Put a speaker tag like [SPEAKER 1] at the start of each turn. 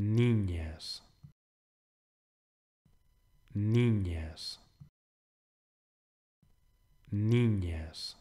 [SPEAKER 1] niñas, niñas, niñas.